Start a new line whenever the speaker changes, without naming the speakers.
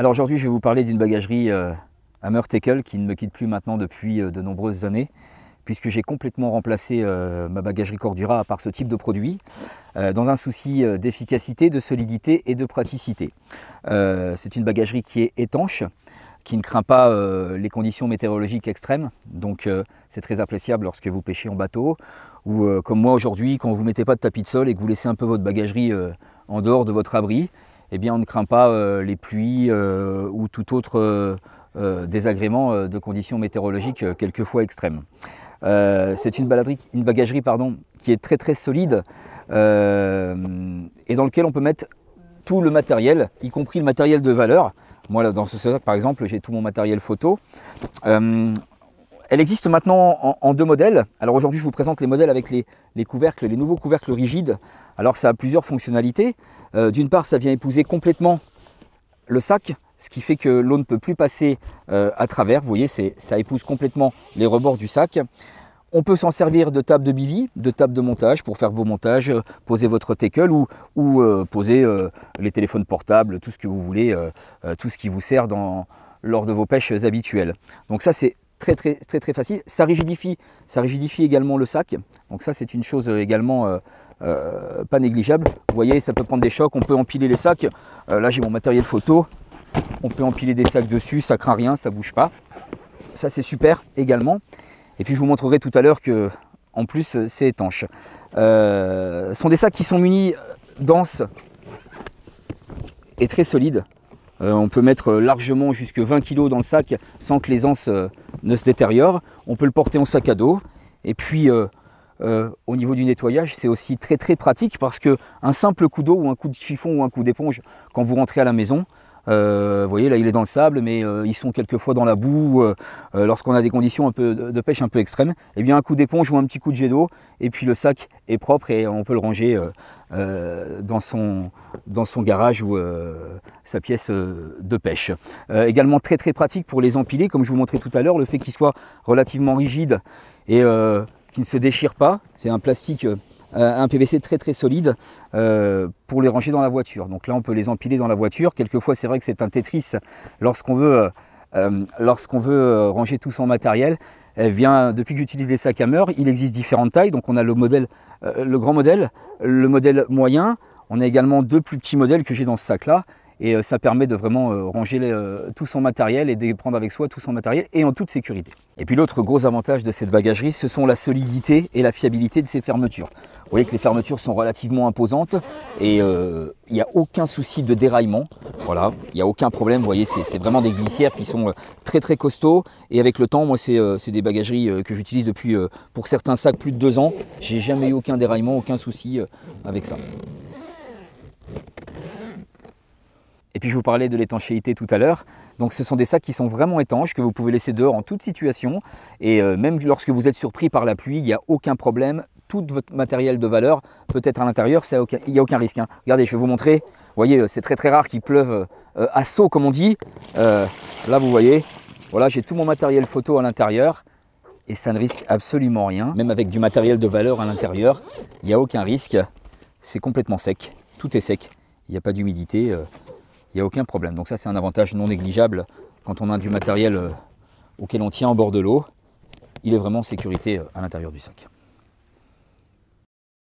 Alors aujourd'hui, je vais vous parler d'une bagagerie euh, Hammer Tackle qui ne me quitte plus maintenant depuis euh, de nombreuses années, puisque j'ai complètement remplacé euh, ma bagagerie Cordura par ce type de produit, euh, dans un souci d'efficacité, de solidité et de praticité. C'est une bagagerie qui est étanche, qui ne craint pas les conditions météorologiques extrêmes. Donc c'est très appréciable lorsque vous pêchez en bateau ou comme moi aujourd'hui quand vous ne mettez pas de tapis de sol et que vous laissez un peu votre bagagerie en dehors de votre abri, eh bien on ne craint pas euh, les pluies euh, ou tout autre euh, désagrément de conditions météorologiques quelquefois extrêmes. c'est une, une, bagagerie pardon, qui est très très solide et dans lequel on peut mettre tout le matériel, y compris le matériel de valeur. Moi, là, dans ce par exemple, j'ai tout mon matériel photo. Elle existe maintenant en, deux modèles. Alors aujourd'hui, je vous présente les modèles avec les, couvercles, les nouveaux couvercles rigides. Alors ça a plusieurs fonctionnalités. Euh, d'une part, ça vient épouser complètement le sac, ce qui fait que l'eau ne peut plus passer euh, à travers. Vous voyez, ça épouse complètement les rebords du sac. On peut s'en servir de table de bivy, de table de montage pour faire vos montages, euh, poser votre tackle ou, poser les téléphones portables, tout ce que vous voulez, tout ce qui vous sert lors de vos pêches habituelles. Donc ça c'est très très très très facile. Ça rigidifie, ça rigidifie également le sac. Donc ça c'est une chose euh, également euh, euh, pas négligeable. Vous voyez, ça peut prendre des chocs, on peut empiler les sacs. là j'ai mon matériel photo, on peut empiler des sacs dessus, ça craint rien, ça bouge pas. Ça c'est super également. Et puis je vous montrerai tout à l'heure que en plus c'est étanche. ce sont des sacs qui sont munis denses et très solides. Euh, on peut mettre euh, largement jusqu'à 20 kg dans le sac sans que l'aisance euh, ne se détériore. On peut le porter en sac à dos. Et puis au niveau du nettoyage, c'est aussi très très pratique parce qu'un simple coup d'eau ou un coup de chiffon ou un coup d'éponge quand vous rentrez à la maison, euh, vous voyez, là, il est dans le sable, mais euh, ils sont quelquefois dans la boue euh, lorsqu'on a des conditions un peu de pêche un peu extrêmes. Et eh bien, un coup d'éponge ou un petit coup de jet d'eau, et puis le sac est propre et on peut le ranger dans, son, dans son garage ou sa pièce de pêche. également très très pratique pour les empiler, comme je vous montrais tout à l'heure, le fait qu'il soit relativement rigide et qui ne se déchire pas. C'est un plastique euh, un PVC très très solide euh, pour les ranger dans la voiture. Donc là, on peut les empiler dans la voiture. Quelquefois, c'est vrai que c'est un Tetris lorsqu'on veut, euh, lorsqu'on veut ranger tout son matériel. Eh bien, depuis que j'utilise les sacs Hammer, il existe différentes tailles. Donc on a le modèle, le grand modèle, le modèle moyen. On a également deux plus petits modèles que j'ai dans ce sac-là. Et euh, ça permet de vraiment euh, ranger euh, tout son matériel et de prendre avec soi tout son matériel et en toute sécurité. Et puis l'autre gros avantage de cette bagagerie, ce sont la solidité et la fiabilité de ses fermetures. Vous voyez que les fermetures sont relativement imposantes et il n'y a aucun souci de déraillement. Voilà, il n'y a aucun problème. Vous voyez, c'est vraiment des glissières qui sont très très costauds. Et avec le temps, moi, c'est des bagageries que j'utilise depuis, pour certains sacs, plus de deux ans. J'ai jamais eu aucun déraillement, aucun souci avec ça. Et puis je vous parlais de l'étanchéité tout à l'heure. Donc ce sont des sacs qui sont vraiment étanches, que vous pouvez laisser dehors en toute situation. Et euh, même lorsque vous êtes surpris par la pluie, il n'y a aucun problème. Tout votre matériel de valeur peut être à l'intérieur, il n'y a aucun risque. Hein. Regardez, je vais vous montrer. Vous voyez, euh, c'est très très rare qu'il pleuve euh, à saut, comme on dit. là, vous voyez, voilà, j'ai tout mon matériel photo à l'intérieur. Et ça ne risque absolument rien. Même avec du matériel de valeur à l'intérieur, il n'y a aucun risque. C'est complètement sec. Tout est sec. Il n'y a pas d'humidité il n'y a aucun problème. Donc ça c'est un avantage non négligeable quand on a du matériel euh, auquel on tient en bord de l'eau. Il est vraiment en sécurité euh, à l'intérieur du sac.